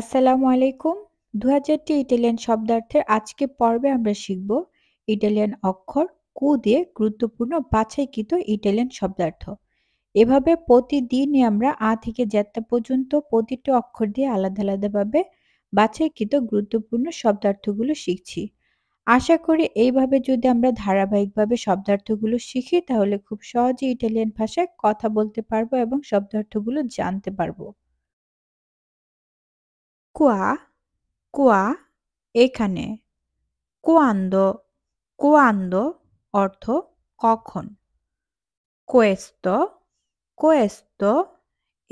আসসালামু আলাইকুম দু হাজারটি ইটালিয়ান শব্দার্থের আজকে পর্বে আমরা শিখব ইটালিয়ান অক্ষর কু দিয়ে গুরুত্বপূর্ণ বাছাইকৃত ইটালিয়ান শব্দার্থ এভাবে প্রতিদিনই আমরা আ থেকে জ্যাত্তা পর্যন্ত প্রতিটি অক্ষর দিয়ে আলাদা আলাদাভাবে বাছাইকৃত গুরুত্বপূর্ণ শব্দার্থগুলো শিখছি আশা করি এইভাবে যদি আমরা ধারাবাহিকভাবে শব্দার্থগুলো শিখি তাহলে খুব সহজে ইটালিয়ান ভাষায় কথা বলতে পারবো এবং শব্দার্থগুলো জানতে পারবো কোয়া কোয়া এখানে কোয়ান্দ কুয়ান্দ অর্থ কখন কোয়েস্ত কোয়েস্ত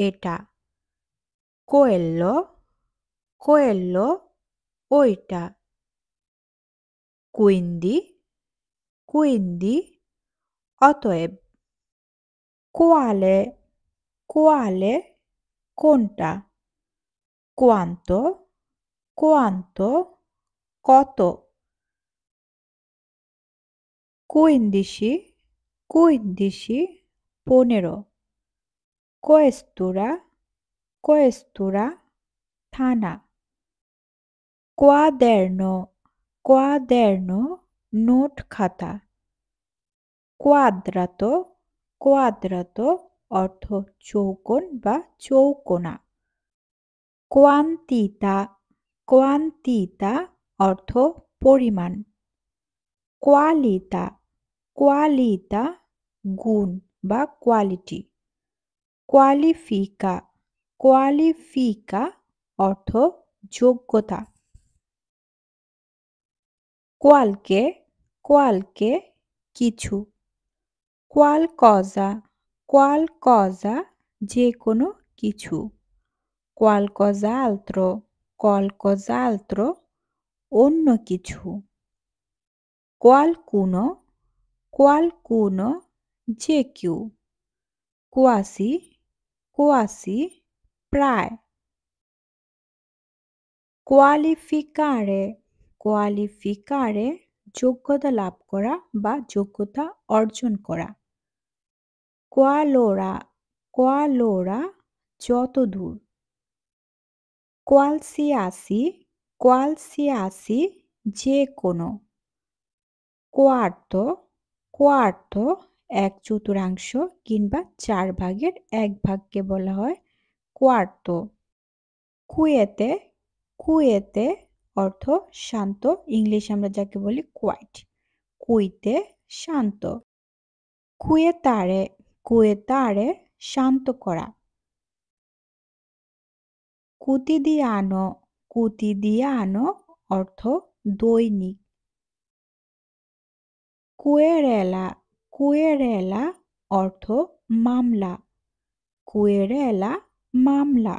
এটা কোয়েল্ল কোয়েল্ল ওইটা কুইন্দি কুইন্দি অতএব কোয়ালে কোয়ালে কোনটা quanto, quanto, coto. Quindici, quindici, ponero. Questura, questura, tana. Quaderno, quaderno, not kata. Quadrato, quadrato, অর্থ chokon ba chokona. কোয়ান্তিতা কোয়ান্তিতা অর্থ পরিমাণ কোয়ালিতা কোয়ালিতা গুণ বা কোয়ালিটি কোয়ালিফিকা কোয়ালিফিকা অর্থ যোগ্যতা কোয়ালকে কোয়ালকে কিছু কোয়াল কজা কোয়াল কজা যে কোনো কিছু qualcosa altro অন্য কিছু qualcuno qualcuno যে কেউ quasi quasi প্রায় কোয়ালিফিকারে কোয়ালিফিকারে যোগ্যতা লাভ করা বা যোগ্যতা অর্জন করা কোয়ালোরা কোয়ালোরা যত দূর কোয়ালসিয়াসি কোয়ালসিয়াসি যে কোনো কোয়ার্ত কোয়ার্ত এক চতুরাংশ কিংবা চার ভাগের এক ভাগকে বলা হয় কোয়ার্ত কুয়েতে কুয়েতে অর্থ শান্ত ইংলিশ আমরা যাকে বলি কোয়াইট কুইতে শান্ত কুয়েতারে কুয়েতারে শান্ত করা কুতিদিয়ানো কুতিদিয়ানো অর্থ দৈনিক কুয়েরেলা কুয়েরেলা অর্থ মামলা কুয়েরেলা মামলা